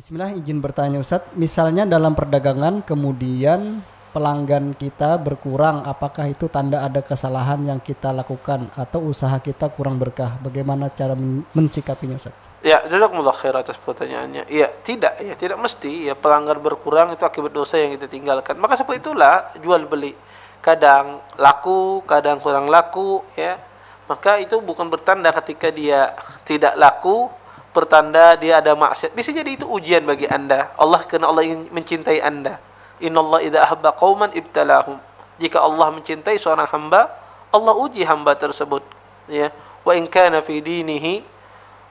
Bismillah izin bertanya Ustadz, misalnya dalam perdagangan kemudian pelanggan kita berkurang, apakah itu tanda ada kesalahan yang kita lakukan atau usaha kita kurang berkah? Bagaimana cara mensikapinya Ustadz? Ya, jazakumullah khair atas pertanyaannya. Ya, tidak ya, tidak mesti ya pelanggan berkurang itu akibat dosa yang kita tinggalkan. Maka sebab itulah jual beli kadang laku, kadang kurang laku ya. Maka itu bukan bertanda ketika dia tidak laku pertanda dia ada maksiat. Bisa jadi itu ujian bagi Anda. Allah karena Allah ingin mencintai Anda. Innallaha idza ahabba qauman ibtalahum. Jika Allah mencintai seorang hamba, Allah uji hamba tersebut, ya. Wa in kana fi dinihi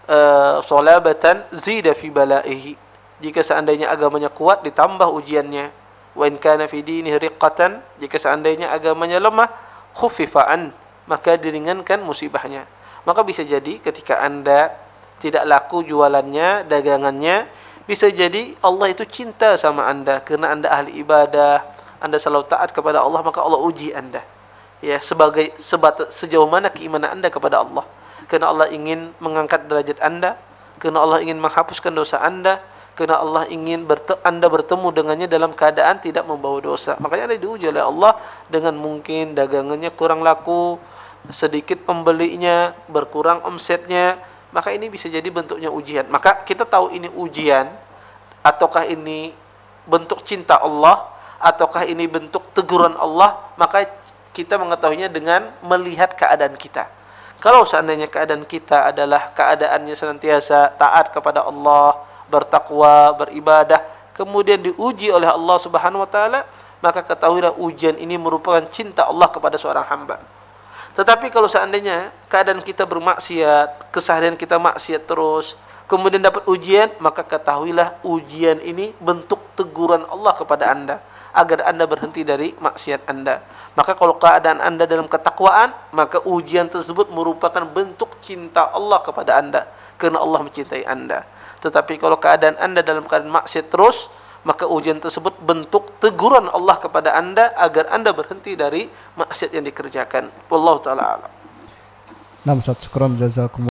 uh, salabatan zida fi balaihi. Jika seandainya agamanya kuat ditambah ujiannya. Wa in kana fi dinihi riqatan, jika seandainya agamanya lemah, khufifa'an, maka diringankan musibahnya. Maka bisa jadi ketika Anda tidak laku jualannya, dagangannya, bisa jadi Allah itu cinta sama Anda karena Anda ahli ibadah, Anda selalu taat kepada Allah, maka Allah uji Anda. Ya, sebagai sejauh mana keimanan Anda kepada Allah. Karena Allah ingin mengangkat derajat Anda, karena Allah ingin menghapuskan dosa Anda, karena Allah ingin Anda bertemu dengannya dalam keadaan tidak membawa dosa. Makanya Anda diuji oleh Allah dengan mungkin dagangannya kurang laku, sedikit pembelinya, berkurang omsetnya, maka ini bisa jadi bentuknya ujian. Maka kita tahu ini ujian ataukah ini bentuk cinta Allah ataukah ini bentuk teguran Allah, maka kita mengetahuinya dengan melihat keadaan kita. Kalau seandainya keadaan kita adalah keadaannya senantiasa taat kepada Allah, bertakwa, beribadah, kemudian diuji oleh Allah Subhanahu wa taala, maka ketahuilah ujian ini merupakan cinta Allah kepada seorang hamba. Tetapi kalau seandainya keadaan kita bermaksiat, keseharian kita maksiat terus, kemudian dapat ujian, maka ketahuilah ujian ini bentuk teguran Allah kepada Anda agar Anda berhenti dari maksiat Anda. Maka kalau keadaan Anda dalam ketakwaan, maka ujian tersebut merupakan bentuk cinta Allah kepada Anda karena Allah mencintai Anda. Tetapi kalau keadaan Anda dalam keadaan maksiat terus, maka ujian tersebut bentuk teguran Allah kepada Anda agar Anda berhenti dari maksiat yang dikerjakan. Wallahu taala Nam